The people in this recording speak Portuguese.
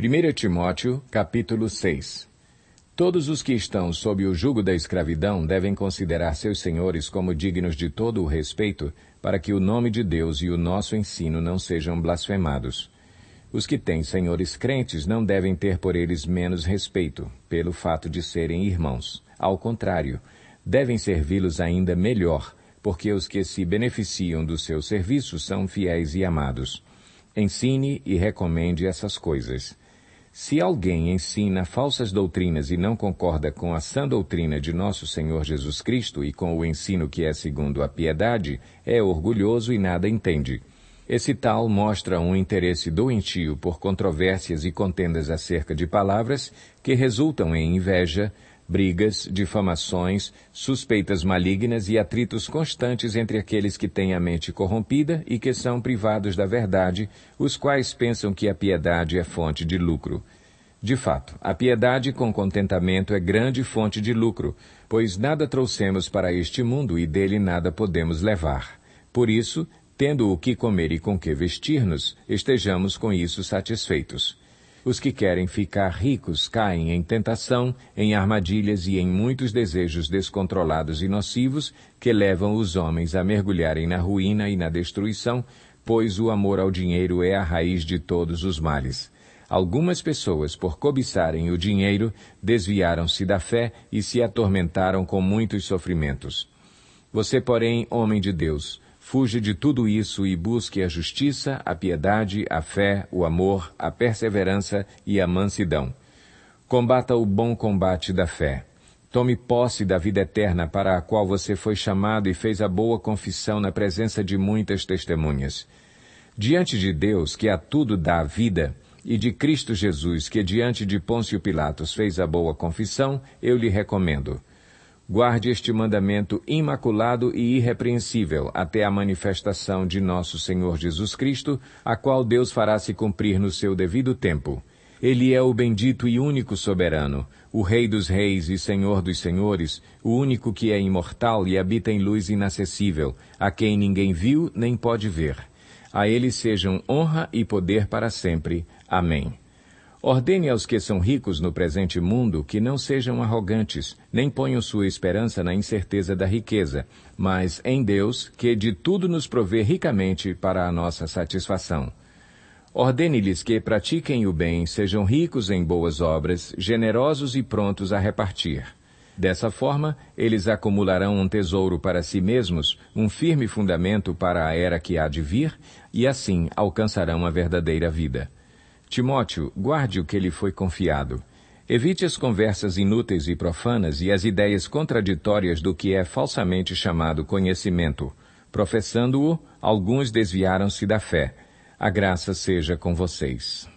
1 Timóteo, capítulo 6 Todos os que estão sob o jugo da escravidão devem considerar seus senhores como dignos de todo o respeito, para que o nome de Deus e o nosso ensino não sejam blasfemados. Os que têm senhores crentes não devem ter por eles menos respeito, pelo fato de serem irmãos. Ao contrário, devem servi-los ainda melhor, porque os que se beneficiam do seu serviço são fiéis e amados. Ensine e recomende essas coisas. Se alguém ensina falsas doutrinas e não concorda com a sã doutrina de nosso Senhor Jesus Cristo e com o ensino que é segundo a piedade, é orgulhoso e nada entende. Esse tal mostra um interesse doentio por controvérsias e contendas acerca de palavras que resultam em inveja, brigas, difamações, suspeitas malignas e atritos constantes entre aqueles que têm a mente corrompida e que são privados da verdade, os quais pensam que a piedade é fonte de lucro. De fato, a piedade com contentamento é grande fonte de lucro, pois nada trouxemos para este mundo e dele nada podemos levar. Por isso, tendo o que comer e com que vestir-nos, estejamos com isso satisfeitos. Os que querem ficar ricos caem em tentação, em armadilhas e em muitos desejos descontrolados e nocivos que levam os homens a mergulharem na ruína e na destruição, pois o amor ao dinheiro é a raiz de todos os males. Algumas pessoas, por cobiçarem o dinheiro, desviaram-se da fé e se atormentaram com muitos sofrimentos. Você, porém, homem de Deus, Fuge de tudo isso e busque a justiça, a piedade, a fé, o amor, a perseverança e a mansidão. Combata o bom combate da fé. Tome posse da vida eterna para a qual você foi chamado e fez a boa confissão na presença de muitas testemunhas. Diante de Deus, que a tudo dá vida, e de Cristo Jesus, que diante de Pôncio Pilatos fez a boa confissão, eu lhe recomendo: Guarde este mandamento imaculado e irrepreensível até a manifestação de nosso Senhor Jesus Cristo, a qual Deus fará se cumprir no seu devido tempo. Ele é o bendito e único soberano, o Rei dos Reis e Senhor dos Senhores, o único que é imortal e habita em luz inacessível, a quem ninguém viu nem pode ver. A ele sejam honra e poder para sempre. Amém. Ordene aos que são ricos no presente mundo que não sejam arrogantes, nem ponham sua esperança na incerteza da riqueza, mas em Deus, que de tudo nos provê ricamente para a nossa satisfação. Ordene-lhes que pratiquem o bem, sejam ricos em boas obras, generosos e prontos a repartir. Dessa forma, eles acumularão um tesouro para si mesmos, um firme fundamento para a era que há de vir, e assim alcançarão a verdadeira vida. Timóteo, guarde o que lhe foi confiado. Evite as conversas inúteis e profanas e as ideias contraditórias do que é falsamente chamado conhecimento. Professando-o, alguns desviaram-se da fé. A graça seja com vocês.